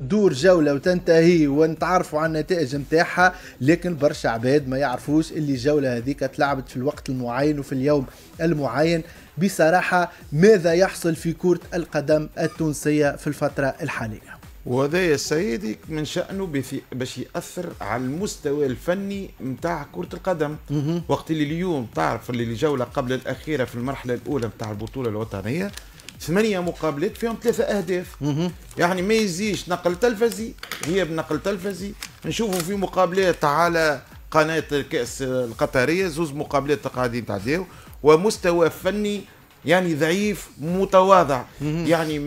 دور جولة وتنتهي ونتعرفوا على النتائج نتاعها لكن برشا عباد ما يعرفوش اللي الجولة هذيك تلعبت في الوقت المعين وفي اليوم المعين بصراحة ماذا يحصل في كرة القدم التونسية في الفترة الحالية وهذا يا سيدي من شأنه باش يأثر على المستوى الفني نتاع كرة القدم وقت اللي اليوم تعرف اللي الجولة قبل الأخيرة في المرحلة الأولى نتاع البطولة الوطنية ثمانية مقابلات فيهم ثلاثة أهداف يعني ما يزيش نقل تلفزي هي بنقل تلفزي نشوفوا في مقابلات على قناة الكأس القطرية زوز مقابلات قاعدين تعديو ومستوى فني يعني ضعيف متواضع يعني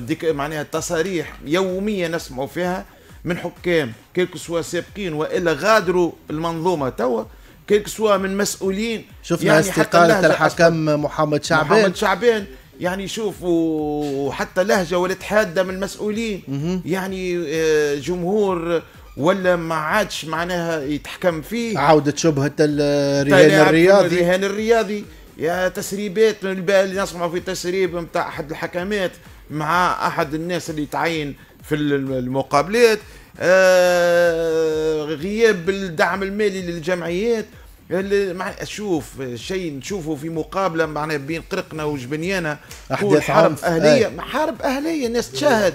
ديك معناها تصاريح يومية نسمعوا فيها من حكام كيلكو سوا سابقين والا غادروا المنظومه توا كيلكو سوا من مسؤولين شفنا يعني استقالة الحكم محمد شعبان محمد شعبان يعني يشوفوا حتى لهجه ولات حاده من المسؤولين يعني آه، جمهور ولا ما عادش معناها يتحكم فيه عودة شبهة الرهان الرياضي الرهان الرياضي يا تسريبات من اللي نسمعوا في تسريب نتاع احد الحكمات مع احد الناس اللي تعين في المقابلات آه غياب الدعم المالي للجمعيات اللي معناها شوف شيء نشوفه في مقابله معناها بين قرقنا وجبنيانا احداث حرب اهليه أي. حرب اهليه ناس تشاهد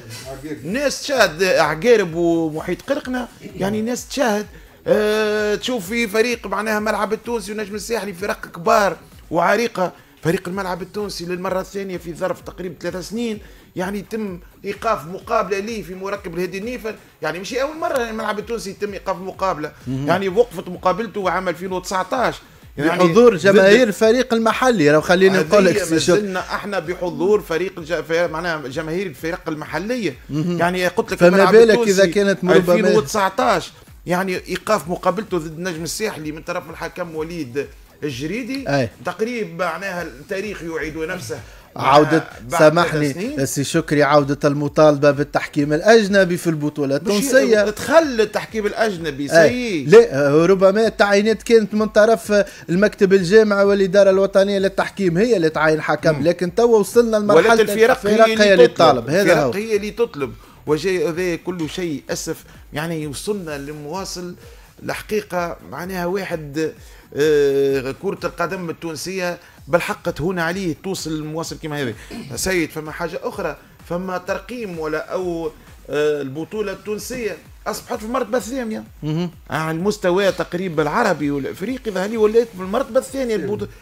ناس تشاهد عقارب ومحيط قرقنا يعني ناس تشاهد أه تشوف في فريق معناها ملعب التونسي ونجم الساحلي فرق كبار وعريقه فريق الملعب التونسي للمره الثانيه في ظرف تقريبا ثلاثة سنين يعني تم ايقاف مقابله لي في مركب الهدي النيفل يعني مش اول مره يعني الملعب التونسي يتم ايقاف مقابله يعني وقفت مقابلته عام 2019 يعني بحضور جماهير الفريق المحلي لو خليني نقول لك احنا بحضور فريق الج... معناها جماهير الفرق المحليه يعني قلت لك فما بالك اذا كانت مربما 2019 يعني ايقاف مقابلته ضد النجم الساحلي من طرف الحكم وليد الجريدي أي. تقريب معناها التاريخ يعيد نفسه آه، عودة سامحني سي شكري عودة المطالبة بالتحكيم الأجنبي في البطولة التونسية تخلى التحكيم الأجنبي سي لا ربما التعيينات كانت من طرف المكتب الجامعي والإدارة الوطنية للتحكيم هي اللي تعين حكم مم. لكن توا وصلنا لمرحلة الفرق هي اللي تطلب هذا هو هي اللي تطلب وجاي هذا كل شيء أسف يعني وصلنا لمواصل الحقيقة معناها واحد آه، كرة القدم التونسية بالحق تهون عليه توصل المواصل كما هذه سيد فما حاجة أخرى فما ترقيم ولا أو آه، البطولة التونسية أصبحت في المرتبة الثانية آه، على المستوى تقريبا العربي والأفريقي ظهري ولات في المرتبة الثانية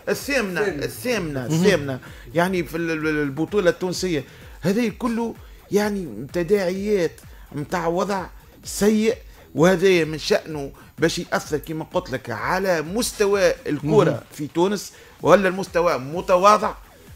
الثامنة الثامنة الثامنة يعني في البطولة التونسية هذا كله يعني تداعيات نتاع وضع سيء وهذا من شأنه باش يأثر كما قلت لك على مستوى الكرة في تونس ولا المستوى متواضع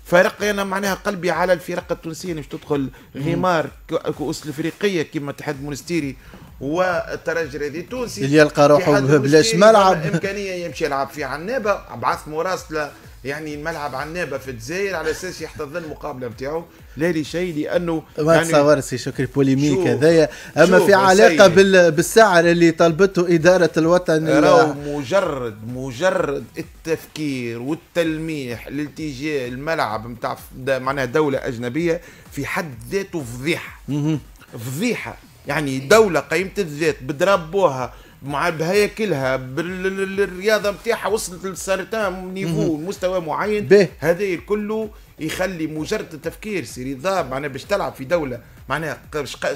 فرق انا معناها قلبي على الفرق التونسيه باش تدخل غمار كؤوس الافريقيه كما اتحاد مونستيري والترجي الرياضي التونسي اللي يلقى روحه بلاش ملعب امكانيه يمشي يلعب في عنابه ابعث مراسله يعني الملعب عنابه في الجزائر على اساس يحتضن المقابله نتاعو لا لشيء لانه ما يعني تصور سي شكري بوليميك هذايا اما في علاقه بال... بالسعر اللي طلبته اداره الوطن راهو مجرد مجرد التفكير والتلميح لاتجاه الملعب نتاع معناها دوله اجنبيه في حد ذاته فضيحه فضيحه يعني دوله قيمه الذات بدربوها مع بهياكلها بالرياضه نتاعها وصلت لسارتان نيفو مستوى معين هذا كله يخلي مجرد التفكير سي رضا معناها باش تلعب في دوله معناها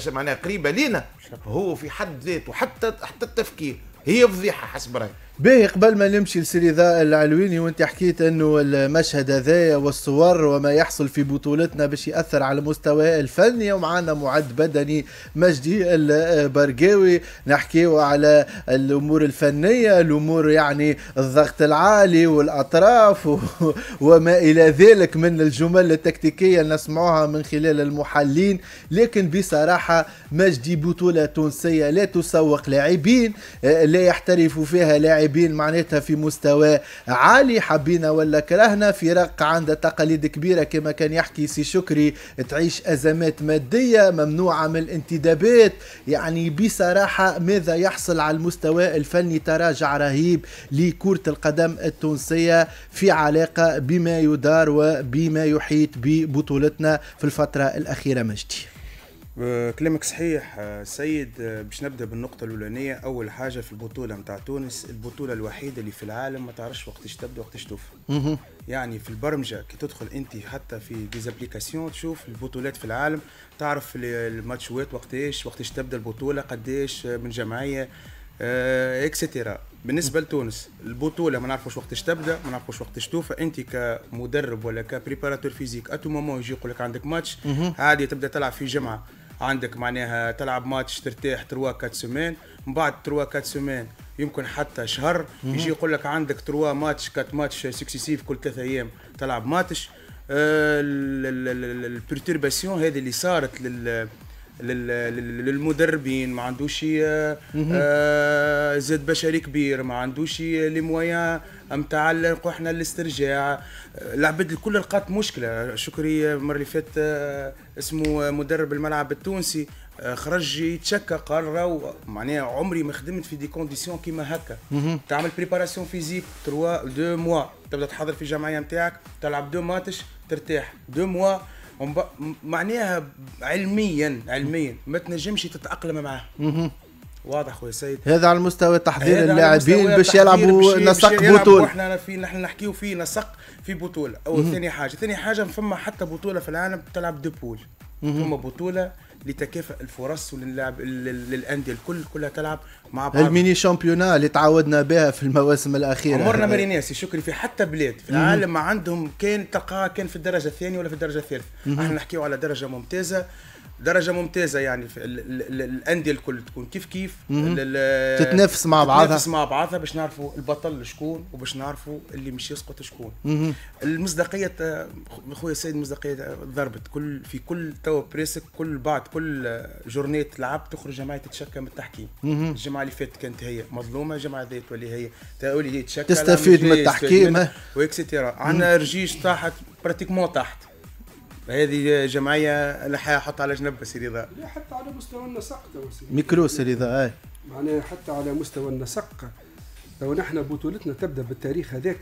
معناها قريبه لينا هو في حد ذاته حتى حتى التفكير هي فضيحه حسب رايي باهي قبل ما نمشي لسيري ذا العلويني وانت حكيت انه المشهد هذايا والصور وما يحصل في بطولتنا باش ياثر على المستوى الفني ومعنا معد بدني مجدي البرقاوي نحكيو على الامور الفنيه الامور يعني الضغط العالي والاطراف و... وما الى ذلك من الجمل التكتيكيه اللي نسمعوها من خلال المحلين لكن بصراحه مجدي بطوله تونسيه لا تسوق لاعبين لا يحترف فيها لاعبين اللاعبين معناتها في مستوى عالي حبينا ولا كرهنا فرق عندها تقاليد كبيره كما كان يحكي سي شكري تعيش ازمات ماديه ممنوعه من الانتدابات يعني بصراحه ماذا يحصل على المستوى الفني تراجع رهيب لكره القدم التونسيه في علاقه بما يدار وبما يحيط ببطولتنا في الفتره الاخيره مجدي كلامك صحيح آه، سيد آه، باش نبدا بالنقطه الاولانيه اول حاجه في البطوله نتاع تونس البطوله الوحيده اللي في العالم ما تعرفش وقتاش تبدا وقتاش توفى يعني في البرمجه كي تدخل انت حتى في ديزابليكاسيون تشوف البطولات في العالم تعرف الماتشوات وقتاش وقتاش تبدا البطوله قداش آه، من جمعيه اكسترا بالنسبه لتونس البطوله ما نعرفوش وقتاش تبدا ما نعرفوش وقتاش توفى انت كمدرب ولا كبريباراتور فيزيك اتو مومون يجي يقول لك عندك ماتش عادي تبدا تلعب في جمعه عندك معناها تلعب ماتش ترتاح تروا كات سومين من بعد تروا كات سومين يمكن حتى شهر يجي يقول لك عندك تروا ماتش كات ماتش سكسيسيف كل ثلاثة ايام تلعب ماتش آه، البرتيرباسيون هذه اللي صارت لل للمدربين ما عندوش آه، آه، زاد بشري كبير ما عندوش لي مويان نتاع احنا الاسترجاع العباد الكل لقات مشكله شكري المره اللي فات آه، اسمه مدرب الملعب التونسي آه، خرج يتشكى قال راهو معناها عمري ما خدمت في دي كونديسيون كيما هكا تعمل بريباراسيون فيزيك 3 دو موا تبدا تحضر في الجمعيه نتاعك تلعب دو ماتش ترتاح دو موا معناها علميا علميا ما تنجمش تتاقلم معاه واضح خويا سيد هذا على مستوى تحضير اللاعبين باش يلعبوا نسق بطوله احنا في نحن نحكيو في نسق في بطوله او ثاني حاجه ثاني حاجه فما حتى بطوله في العالم تلعب دو بول ثم بطوله لتكافئ الفرص وللاعب للانديه الكل كلها تلعب مع بعض الميني شامبيونا اللي تعودنا بها في المواسم الاخيره عمرنا ما ريناسي شكري في حتى بلاد في العالم ما عندهم كان تلقاها كان في الدرجه الثانيه ولا في الدرجه الثالثه احنا نحكيو على درجه ممتازه درجه ممتازه يعني في الانديه الكل تكون كيف كيف تتنافس مع بعضها تتنافس مع بعضها باش نعرفوا البطل شكون وباش نعرفوا اللي مش يسقط شكون المصداقيه خويا سيد المصداقيه ضربت كل في كل تو بريسك كل بعد كل جورنيت لعب تخرج جماعه تتشكى من التحكيم الجمعه اللي فاتت كانت هي مظلومه الجمعه ذات تولي هي تولي هي تشكى تستفيد من التحكيم واكسيتيرا عندنا رجيش طاحت براتيكمون طاحت هذه جمعيه نحيها حط على جنب بس إذا لا حتى على مستوى النسق ميكروس إذا اي آه. معناها حتى على مستوى النسق لو نحن بطولتنا تبدا بالتاريخ هذاك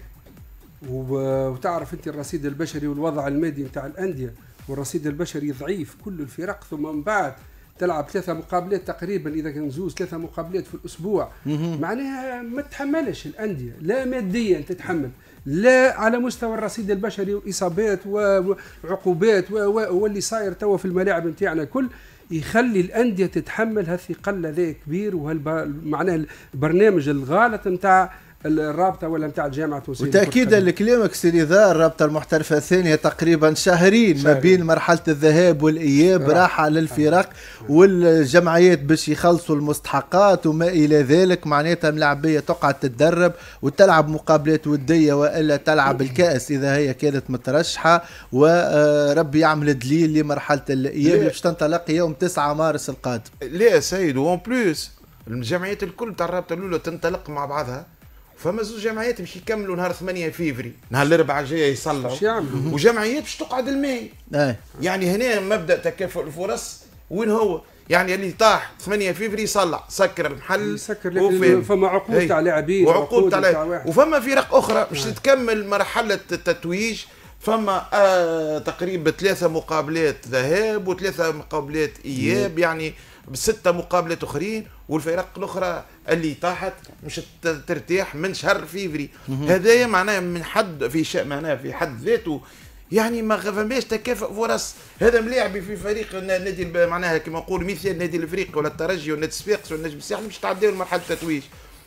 وتعرف انت الرصيد البشري والوضع المادي نتاع الانديه والرصيد البشري ضعيف كل الفرق ثم من بعد تلعب ثلاثة مقابلات تقريبا إذا كان زوز ثلاثة مقابلات في الأسبوع معناها ما تتحملش الأندية لا ماديا تتحمل لا على مستوى الرصيد البشري واصابات وعقوبات واللي صاير توا في الملاعب نتاعنا كل يخلي الانديه تتحمل هالثقل هذا كبير وهالبرنامج الغالط نتاع الرابطه ولا نتاع الجامعه التونسيه وتاكيدا لكلامك سيدي ذا الرابطه المحترفه الثانيه تقريبا شهرين ما بين مرحله الذهاب والاياب راحه للفرق والجمعيات باش يخلصوا المستحقات وما الى ذلك معناتها ملعبيه تقعد تتدرب وتلعب مقابلات وديه والا تلعب الكاس اذا هي كانت مترشحه وربي يعمل دليل لمرحله الاياب باش تنطلق يوم 9 مارس القادم لا سيد وان بلوس الجمعيات الكل تاع الرابطه الاولى تنطلق مع بعضها فما زوج جمعيات باش يكملوا نهار 8 فيفري نهار الاربعاء الجاي يصلوا وجمعيات باش تقعد الماء إيه. يعني هنا مبدا تكافؤ الفرص وين هو يعني اللي طاح 8 فيفري صلع سكر المحل سكر فما عقود تاع لاعبين وعقود تاع وفما فرق اخرى باش إيه. تكمل مرحله التتويج فما آه تقريبا ثلاثه مقابلات ذهاب وثلاثه مقابلات اياب يعني بستة مقابلات أخرين والفرق الأخرى اللي طاحت مش ترتاح من شهر فيفري هذايا معناه من حد في شيء معناه في حد ذاته يعني ما فماش تكافؤ فرص هذا ملاعبي في فريق النادي معناها كما نقول مثال النادي الافريقي ولا الترجي ولا السباقس ولا النجم الساحلي مش تعدي لمرحله التتويج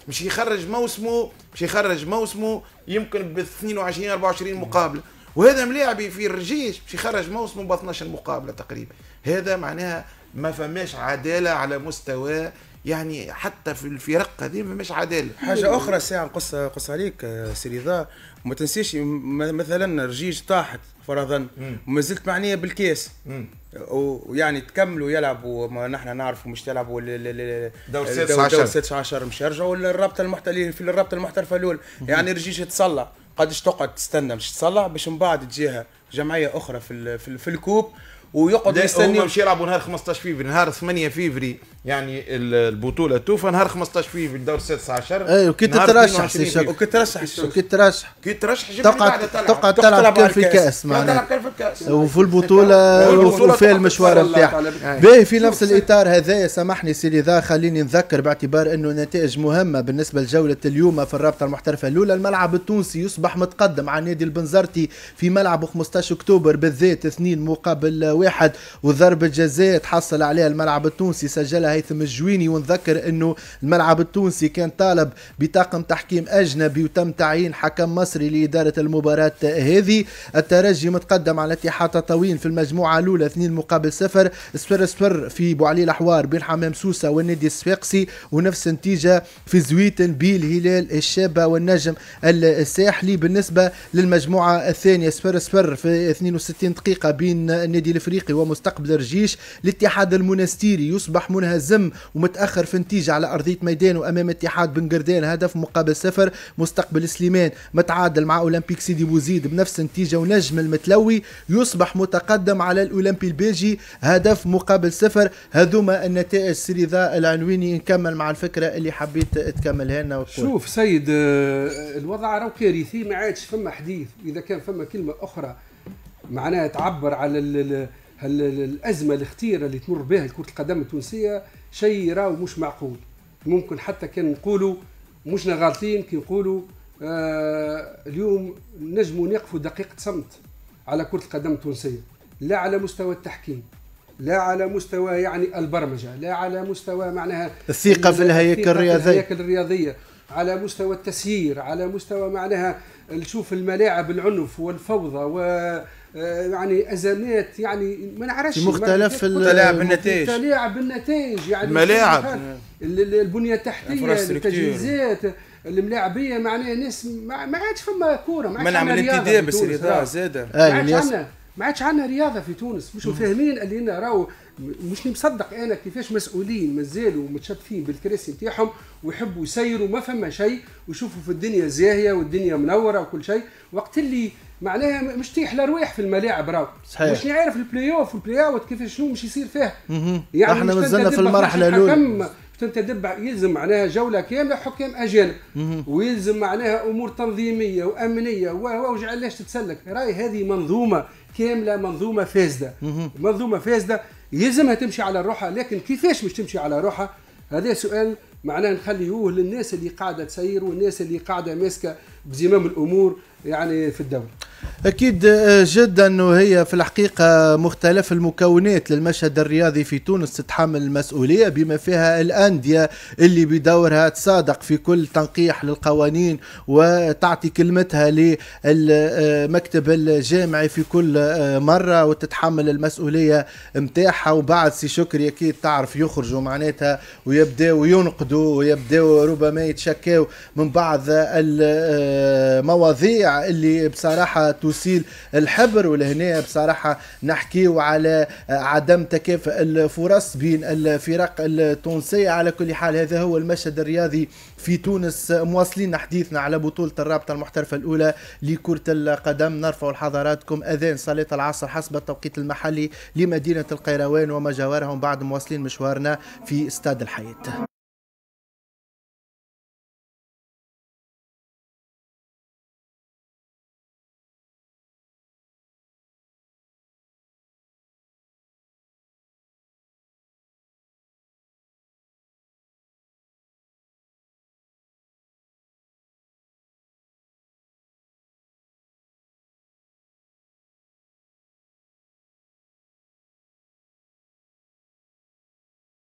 مش يخرج موسمه مش يخرج موسمه يمكن ب 22 24 مقابله وهذا ملاعبي في الرجيش باش يخرج موسمه ب 12 مقابله تقريبا هذا معناها ما فماش عداله على مستوى يعني حتى في الفرق هذه ما فماش عداله حاجه اخرى ساعة نقص نقص عليك آه، سيدي رضا ما تنسيش مثلا رجيج طاحت فرضا وما زلت معنيه بالكاس ويعني تكملوا يلعبوا ما نحن نعرفوا مش تلعبوا دور 16 دور 16 مش يرجعوا للرابطه المحترفه في الرابطه المحترفه الاولى يعني رجيج تصلى قدش تقعد تستنى باش تصلح باش من بعد تجيها جمعيه اخرى في, في الكوب ويقعد يستنى مش يلعبوا نهار 15 فيفري نهار 8 فيفري يعني البطوله توفى نهار 15 فيفري الدور 16 اي وكي تترشح الشك وكي ترشح وكي ترشح كي ترشح تقع تقع تلعب كان في الكاس معناها وفي البطوله وفي المشوار نتاعك باهي في نفس الاطار هذايا سامحني سي ذا خليني نذكر باعتبار انه نتائج مهمه بالنسبه لجوله اليوم في الرابطه المحترفه الاولى الملعب التونسي يصبح متقدم على نادي البنزرتي في ملعب 15 اكتوبر بالذات اثنين مقابل واحد وضربة جزاء تحصل عليها الملعب التونسي سجلها هيثم الجويني ونذكر انه الملعب التونسي كان طالب بطاقم تحكيم اجنبي وتم تعيين حكم مصري لادارة المباراة هذه الترجي متقدم على اتحاد طاوين في المجموعة الاولى 2 مقابل 0 سفر سفر في بوعلي الاحوار بين حمام سوسة والنادي الصفاقسي ونفس النتيجة في زويتن بالهلال الشابة والنجم الساحلي بالنسبة للمجموعة الثانية سفر سفر في 62 دقيقة بين النادي الفريق الافريقي ومستقبل الرجيش الاتحاد المنستيري يصبح منهزم ومتاخر في النتيجه على ارضيه ميدان وامام اتحاد بن قردان هدف مقابل صفر مستقبل سليمان متعادل مع اولمبيك سيدي بوزيد بنفس النتيجه ونجم المتلوي يصبح متقدم على الاولمبي البيجي هدف مقابل صفر هذوما النتائج سيدي ذا العنويني نكمل مع الفكره اللي حبيت تكملها لنا شوف سيد آه، الوضع راه كارثي ما عادش فما حديث اذا كان فما كلمه اخرى معناها تعبر على الازمه الاختيره اللي تمر بها كره القدم التونسيه شيء راهو مش معقول ممكن حتى كان نقولوا مشنا غالطين كي نقولوا آه اليوم نجموا نقفوا دقيقه صمت على كره القدم التونسيه لا على مستوى التحكيم لا على مستوى يعني البرمجه لا على مستوى معناها الثقه في الهياكل الرياضيه الهياكل الرياضيه على مستوى التسيير على مستوى معناها نشوف الملاعب العنف والفوضى و آه، يعني ازمات يعني ما نعرفش مختلف الملاعب بالنتائج الملاعب بالنتائج يعني الملاعب البنيه التحتيه التجهيزات الملاعبيه معناها ناس ما عادش فما كوره ما عادش عندنا رياضه بس الرياضه زاده آه، ما عادش عندنا ما عادش عندنا رياضه في تونس مش فاهمين اللي راهو مش مصدق انا كيفاش مسؤولين مازالوا متشطفين بالكراسي نتاعهم ويحبوا يسيروا ما فما شيء ويشوفوا في الدنيا زاهيه والدنيا منوره وكل شيء وقت اللي معناها مش تيح الارواح في الملاعب راهو صحيح مش يعرف البلاي اوف والبلاي اوت كيفاش شنو مش يصير فيه يعني احنا مازلنا في المرحله الاولى تنتدب يلزم معناها جوله كامله حكام اجانب ويلزم معناها امور تنظيميه وامنيه و علاش تتسلك راي هذه منظومه كامله منظومه فاسده منظومه فاسده يلزمها تمشي على روحها لكن كيفاش مش تمشي على روحها هذا سؤال معناه نخليوه للناس اللي قاعده تسير والناس اللي قاعده ماسكه بزمام الامور يعني في الدوري اكيد آه، جدا انه هي في الحقيقه مختلف المكونات للمشهد الرياضي في تونس تتحمل المسؤوليه بما فيها الانديه اللي بدورها تصادق في كل تنقيح للقوانين وتعطي كلمتها للمكتب الجامعي في كل آه، مره وتتحمل المسؤوليه نتاعها وبعد سي شكري اكيد تعرف يخرجوا معناتها ويبدأوا ينقدوا ويبدأوا ربما يتشكوا من بعض المواضيع آه، اللي بصراحة تسيل الحبر ولهنا بصراحة نحكيو على عدم تكافؤ الفرص بين الفرق التونسية على كل حال هذا هو المشهد الرياضي في تونس مواصلين حديثنا على بطولة الرابطة المحترفة الأولى لكرة القدم نرفع لحضراتكم أذان صلاة العصر حسب التوقيت المحلي لمدينة القيروان وما جاورهم بعد مواصلين مشوارنا في استاد الحياة